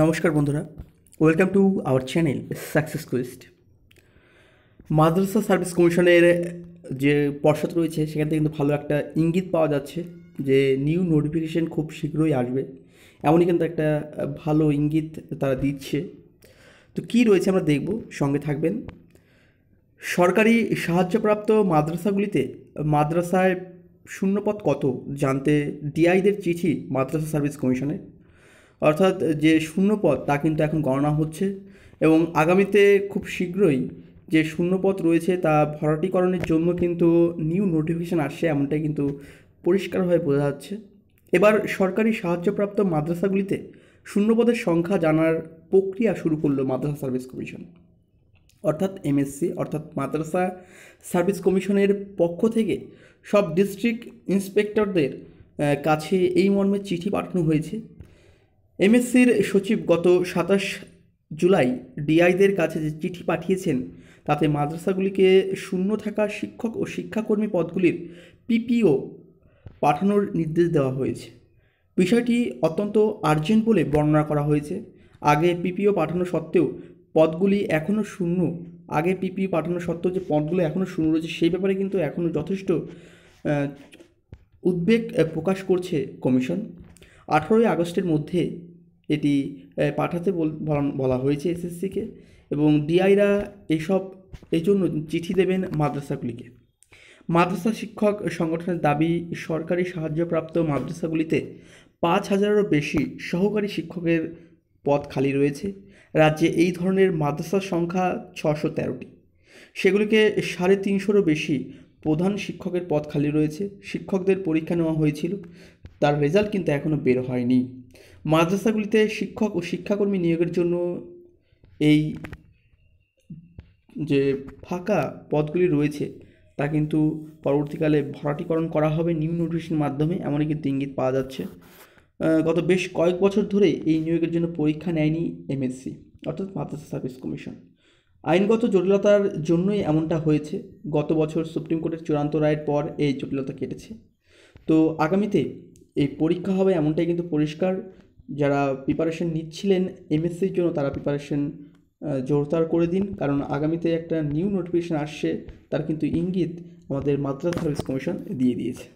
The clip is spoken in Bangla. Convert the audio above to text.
নমস্কার বন্ধুরা welcome to our channel success quest Madrasah service কমিশনের যে পর্ষদ রয়েছে সেখান থেকে কিন্তু ভালো একটা ইঙ্গিত পাওয়া যাচ্ছে যে নিউ নোটিফিকেশন খুব শীঘ্রই আসবে এমনই কিন্তু একটা ভালো ইঙ্গিত তারা দিচ্ছে তো কি রয়েছে আমরা দেখব সঙ্গে থাকবেন সরকারি সাহায্যপ্রাপ্ত মাদ্রাসাগুলিতে মাদ্রাসায় শূন্যপদ কত জানতে ডিআইদের চিঠি মাদ্রাসা সার্ভিস কমিশনে অর্থাৎ যে শূন্যপদ তা কিন্তু এখন গণনা হচ্ছে এবং আগামীতে খুব শীঘ্রই যে শূন্যপদ রয়েছে তা ভরাটিকরণের জন্য কিন্তু নিউ নোটিফিকেশান আসছে এমনটাই কিন্তু পরিষ্কারভাবে বোঝা যাচ্ছে এবার সরকারি সাহায্যপ্রাপ্ত মাদ্রাসাগুলিতে শূন্যপদের সংখ্যা জানার প্রক্রিয়া শুরু করলো মাদ্রাসা সার্ভিস কমিশন অর্থাৎ এমএসসি অর্থাৎ মাদ্রাসা সার্ভিস কমিশনের পক্ষ থেকে সব ডিস্ট্রিক্ট ইন্সপেক্টরদের কাছে এই মর্মে চিঠি পাঠানো হয়েছে এমএসসির সচিব গত সাতাশ জুলাই ডিআইদের কাছে যে চিঠি পাঠিয়েছেন তাতে মাদ্রাসাগুলিকে শূন্য থাকা শিক্ষক ও শিক্ষাকর্মী পদগুলির পিপিও পাঠানোর নির্দেশ দেওয়া হয়েছে বিষয়টি অত্যন্ত আর্জেন্ট বলে বর্ণনা করা হয়েছে আগে পিপিও পাঠানো সত্ত্বেও পদগুলি এখনও শূন্য আগে পিপিও পাঠানো সত্ত্বেও যে পদগুলো এখনও শূন্য রয়েছে সেই ব্যাপারে কিন্তু এখনও যথেষ্ট উদ্বেগ প্রকাশ করছে কমিশন আঠেরোই আগস্টের মধ্যে এটি পাঠাতে বলা হয়েছে এসএসসিকে এবং ডিআইরা এসব এই জন্য চিঠি দেবেন মাদ্রাসাগুলিকে মাদ্রাসা শিক্ষক সংগঠনের দাবি সরকারি সাহায্যপ্রাপ্ত মাদ্রাসাগুলিতে পাঁচ হাজারেরও বেশি সহকারী শিক্ষকের পদ খালি রয়েছে রাজ্যে এই ধরনের মাদ্রাসার সংখ্যা ছশো তেরোটি সেগুলিকে সাড়ে তিনশোরও বেশি প্রধান শিক্ষকের পদ খালি রয়েছে শিক্ষকদের পরীক্ষা নেওয়া হয়েছিল তার রেজাল্ট কিন্তু এখনও বের হয়নি মাদ্রাসাগুলিতে শিক্ষক ও শিক্ষাকর্মী নিয়োগের জন্য এই যে ফাঁকা পদগুলি রয়েছে তা কিন্তু পরবর্তীকালে ভরাটিকরণ করা হবে নিউ নোটিফিকেশন মাধ্যমে এমনই কিন্তু ইঙ্গিত পাওয়া যাচ্ছে গত বেশ কয়েক বছর ধরে এই নিয়োগের জন্য পরীক্ষা নেয়নি এমএসসি অর্থাৎ মাদ্রাসা সার্ভিস কমিশন আইনগত জটিলতার জন্যই এমনটা হয়েছে গত বছর সুপ্রিম কোর্টের চূড়ান্ত রায়ের পর এই জটিলতা কেটেছে তো আগামীতে এই পরীক্ষা হবে এমনটাই কিন্তু পরিষ্কার যারা প্রিপারেশন নিচ্ছিলেন এমএসসির জন্য তারা প্রিপারেশন জোরদার করে দিন কারণ আগামীতে একটা নিউ নোটিফিকেশান আসছে তার কিন্তু ইঙ্গিত আমাদের মাদ্রাস সার্ভিস কমিশন দিয়ে দিয়েছে